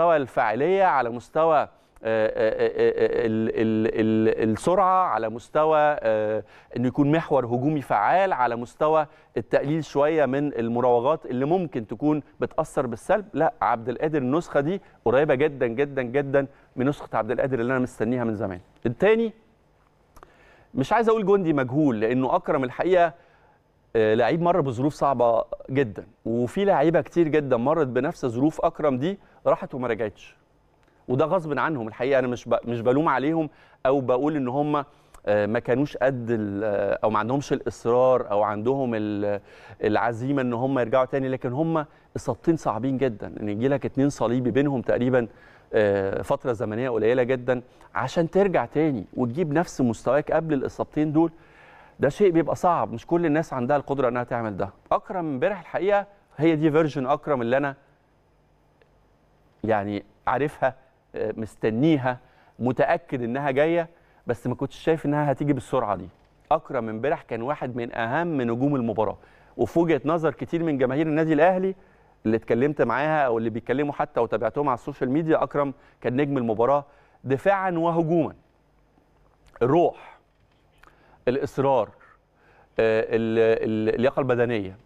مستوى الفاعليه على مستوى آه، آه، آه، السرعه على مستوى انه يكون محور هجومي فعال على مستوى التقليل شويه من المراوغات اللي ممكن تكون بتاثر بالسلب لا عبد القادر النسخه دي قريبه جدا جدا جدا من نسخه عبد القادر اللي انا مستنيها من زمان الثاني مش عايز اقول جندي مجهول لانه اكرم الحقيقه آه، لعيب مر بظروف صعبه جدا وفي لعيبه كتير جدا مرت بنفس ظروف اكرم دي راحت وما رجعتش وده غصب عنهم الحقيقه انا مش مش بلوم عليهم او بقول ان هم آه، ما كانوش قد آه، او ما عندهمش الاصرار او عندهم العزيمه ان هم يرجعوا تاني لكن هم اصابتين صعبين جدا ان يجي لك اتنين صليبي بينهم تقريبا فتره زمنيه قليله جدا عشان ترجع تاني وتجيب نفس مستواك قبل الاصابتين دول ده شيء بيبقى صعب مش كل الناس عندها القدره انها تعمل ده اكرم امبارح الحقيقه هي دي فيرجن اكرم اللي انا يعني عارفها آه، مستنيها متاكد انها جايه بس ما كنتش شايف انها هتيجي بالسرعه دي اكرم امبارح كان واحد من اهم نجوم المباراه وفي وجهه نظر كتير من جماهير النادي الاهلي اللي اتكلمت معاها او اللي بيتكلموا حتى وتابعتهم على السوشيال ميديا اكرم كان نجم المباراه دفاعا وهجوما الروح الاصرار آه، اللياقه البدنيه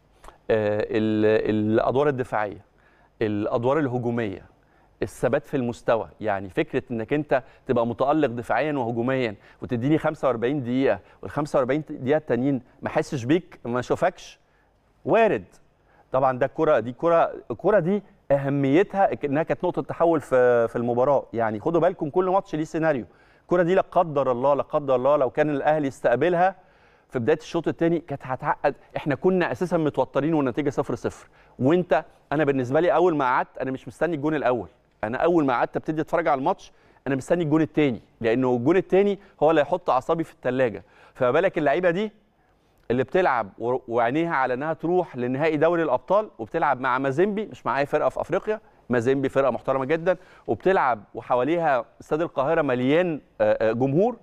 آه، الادوار الدفاعيه الادوار الهجوميه الثبات في المستوى يعني فكره انك انت تبقى متالق دفاعيا وهجوميا وتديني 45 دقيقه وال 45 دقيقه التانيين ما احسش بيك ما اشوفكش وارد طبعا ده الكره دي الكره الكره دي اهميتها انها كانت نقطه تحول في في المباراه يعني خدوا بالكم كل ماتش ليه سيناريو الكره دي لا قدر الله لا قدر الله لو كان الاهلي استقبلها في بدايه الشوط الثاني كانت هتعقد احنا كنا اساسا متوترين والنتيجه 0 0 وانت انا بالنسبه لي اول ما قعدت انا مش مستني الجون الاول انا اول ما قعدت ابتدي اتفرج على الماتش انا مستني الجون الثاني لانه الجون الثاني هو اللي هيحط اعصابي في الثلاجه فما بالك اللعيبه دي اللي بتلعب وعينيها على انها تروح لنهائي دوري الابطال وبتلعب مع مازيمبي مش مع اي فرقه في افريقيا مازيمبي فرقه محترمه جدا وبتلعب وحواليها استاد القاهره مليان جمهور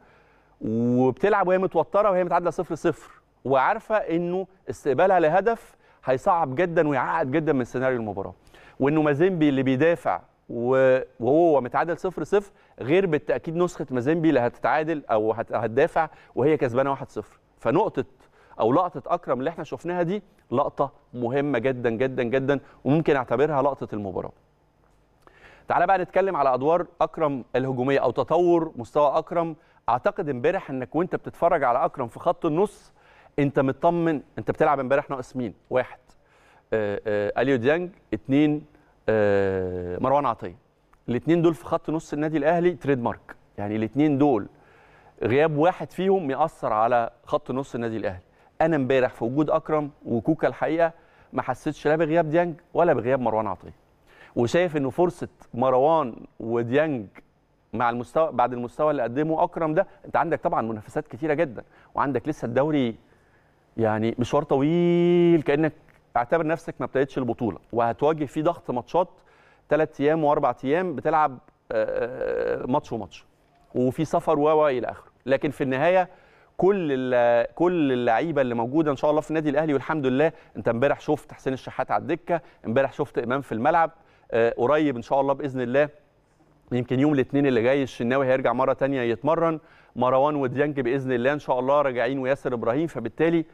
وبتلعب وهي متوتره وهي متعادله 0 0 وعارفه انه استقبالها لهدف هيصعب جدا ويعقد جدا من سيناريو المباراه وانه مازيمبي اللي بيدافع وهو متعادل 0 0 غير بالتاكيد نسخه مازيمبي اللي هتتعادل او هتدافع وهي كسبانه 1 0 فنقطه او لقطه اكرم اللي احنا شفناها دي لقطه مهمه جدا جدا جدا وممكن اعتبرها لقطه المباراه تعالى بقى نتكلم على ادوار اكرم الهجوميه او تطور مستوى اكرم اعتقد امبارح انك وانت بتتفرج على اكرم في خط النص انت مطمن انت بتلعب امبارح ناقص مين واحد آآ آه، آه، اليو ديانج اثنين آه، مروان عطيه الاثنين دول في خط نص النادي الاهلي تريد مارك يعني الاثنين دول غياب واحد فيهم ياثر على خط نص النادي الاهلي انا امبارح في وجود اكرم وكوكا الحقيقه ما حسيتش لا بغياب ديانج ولا بغياب مروان عطيه وشايف انه فرصه مروان وديانج مع المستوى بعد المستوى اللي قدمه اكرم ده انت عندك طبعا منافسات كتيره جدا وعندك لسه الدوري يعني مشوار طويل كانك اعتبر نفسك ما ابتديتش البطوله وهتواجه فيه ضغط ماتشات ثلاث ايام واربع ايام بتلعب آه، آه، ماتش وماتش وفي سفر و الى اخره لكن في النهايه كل كل اللعيبه اللي موجوده ان شاء الله في النادي الاهلي والحمد لله انت امبارح شفت حسين الشحات على الدكه امبارح شفت امام في الملعب آه، قريب ان شاء الله باذن الله يمكن يوم الاثنين اللي جاي الشناوي هيرجع مره ثانيه يتمرن مروان وديانج باذن الله ان شاء الله راجعين وياسر ابراهيم فبالتالي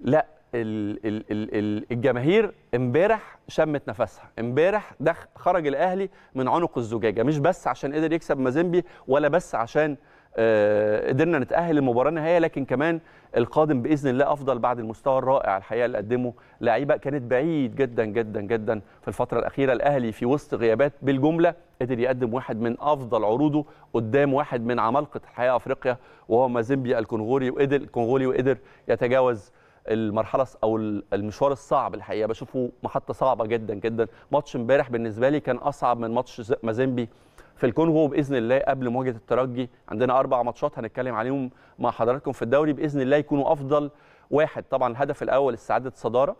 لا الجماهير امبارح شمت نفسها امبارح دخل خرج الاهلي من عنق الزجاجه مش بس عشان قدر يكسب مازيمبي ولا بس عشان آه، قدرنا نتاهل المباراه النهائيه لكن كمان القادم باذن الله افضل بعد المستوى الرائع الحقيقه اللي قدمه لعيبه كانت بعيد جدا جدا جدا في الفتره الاخيره الاهلي في وسط غيابات بالجمله قدر يقدم واحد من افضل عروضه قدام واحد من عمالقه الحياة افريقيا وهو مازيمبيا الكونغولي وقدر الكونغولي وقدر يتجاوز المرحله او المشوار الصعب الحقيقه بشوفه محطه صعبه جدا جدا ماتش امبارح بالنسبه لي كان اصعب من ماتش مازيمبي في الكونغو باذن الله قبل مواجهه الترجي عندنا اربع ماتشات هنتكلم عليهم مع حضراتكم في الدوري باذن الله يكونوا افضل واحد طبعا الهدف الاول استعاده الصداره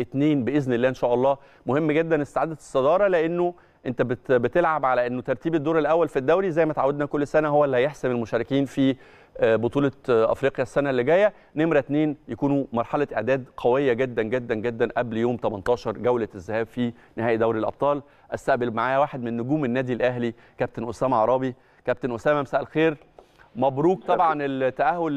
اثنين باذن الله ان شاء الله مهم جدا استعاده الصداره لانه انت بتلعب على انه ترتيب الدور الاول في الدوري زي ما تعودنا كل سنه هو اللي هيحسم المشاركين في آه، بطوله آه، افريقيا السنه اللي جايه نمره اثنين يكونوا مرحله اعداد قويه جدا جدا جدا قبل يوم 18 جوله الذهاب في نهائي دوري الابطال استقبل معايا واحد من نجوم النادي الاهلي كابتن اسامه عرابي كابتن اسامه مساء الخير مبروك طبعا التاهل